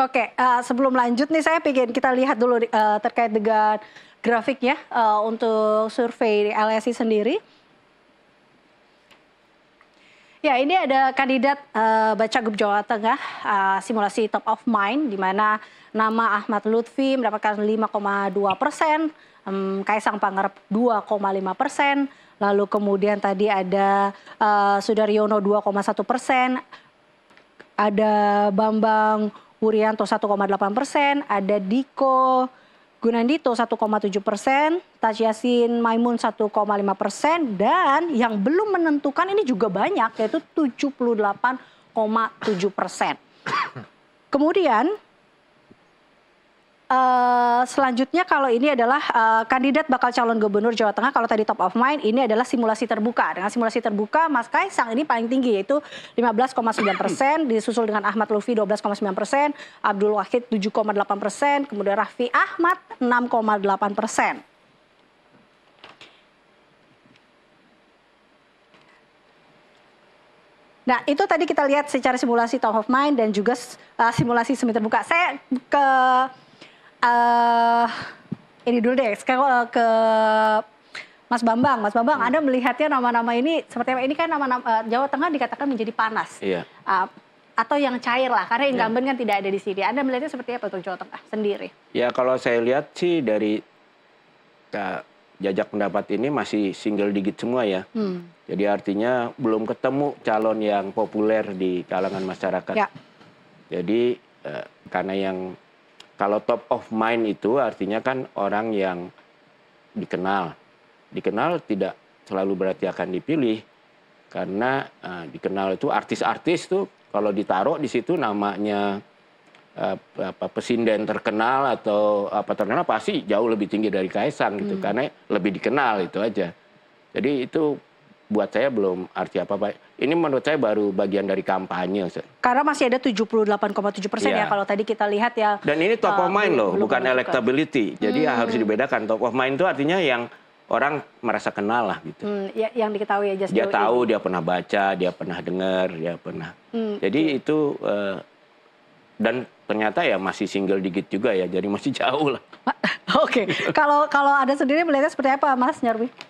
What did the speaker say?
Oke, okay, uh, eh, sebelum lanjut nih saya pikir kita lihat dulu uh, terkait dengan grafiknya uh, eh, untuk survei LSI sendiri. Ya, ini ada kandidat uh, Bacagup Jawa Tengah, uh, simulasi top of mind, di mana nama Ahmad Lutfi mendapatkan 5,2 persen, um, Kaisang Pangarep 2,5 persen, lalu kemudian tadi ada uh, Sudaryono 2,1 persen, ada Bambang Wuryanto 1,8 persen, ada Diko Gunandito 1,7 persen, Taj Yassin Maimun 1,5 persen, dan yang belum menentukan ini juga banyak, yaitu 78,7 persen. Kemudian Eh, selanjutnya kalau ini adalah uh, kandidat bakal calon gubernur Jawa Tengah kalau tadi top of mind ini adalah simulasi terbuka. Dengan simulasi terbuka Mas Kaisang ini paling tinggi yaitu 15,9 persen, disusul dengan Ahmad Lufi 12,9 persen, Abdul Wahid 7,8 persen, kemudian Rafi Ahmad 6,8 persen. Nah, itu tadi kita lihat secara simulasi top of mind dan juga uh, simulasi semi terbuka. Saya ke uh, ini dulu deh sekarang eh, ke Mas Bambang, Mas Bambang, hmm. Anda melihatnya nama-nama ini seperti apa? Ini kan nama-nama uh, Jawa Tengah dikatakan menjadi panas, iya. uh, atau yang cair lah, karena incumbent iya. kan tidak ada di sini. Anda melihatnya seperti apa untuk Jawa Tengah sendiri? Ya kalau saya lihat sih dari ya, jajak pendapat ini masih single digit semua ya. Hmm. Jadi artinya belum ketemu calon yang populer di kalangan masyarakat. Ya. Jadi karena yang kalau top of mind itu artinya kan orang yang dikenal. Dikenal tidak selalu berarti akan dipilih karena uh, dikenal itu artis-artis tuh kalau ditaruh di situ namanya uh, apa pesinden terkenal atau apa terkenal pasti jauh lebih tinggi dari Kaisang gitu hmm. karena lebih dikenal itu aja. Jadi itu buat saya belum arti apa Pak. Ini menurut saya baru bagian dari kampanye. Karena masih ada 78,7 persen yeah. ya iya. kalau tadi kita lihat ya. Dan ini top uh, of eh, mind loh, belum bukan belum electability. Jadi hmm. ya harus hmm. dibedakan. Top of mind itu artinya yang orang merasa kenal lah gitu. Hmm, ya, yang diketahui aja. Dia tahu, ini. dia pernah baca, dia pernah dengar, dia pernah. Hmm, Jadi hmm. itu uh, dan ternyata ya masih single digit juga ya. Jadi masih jauh lah. Oke, kalau kalau ada sendiri melihatnya seperti apa, Mas Nyarwi?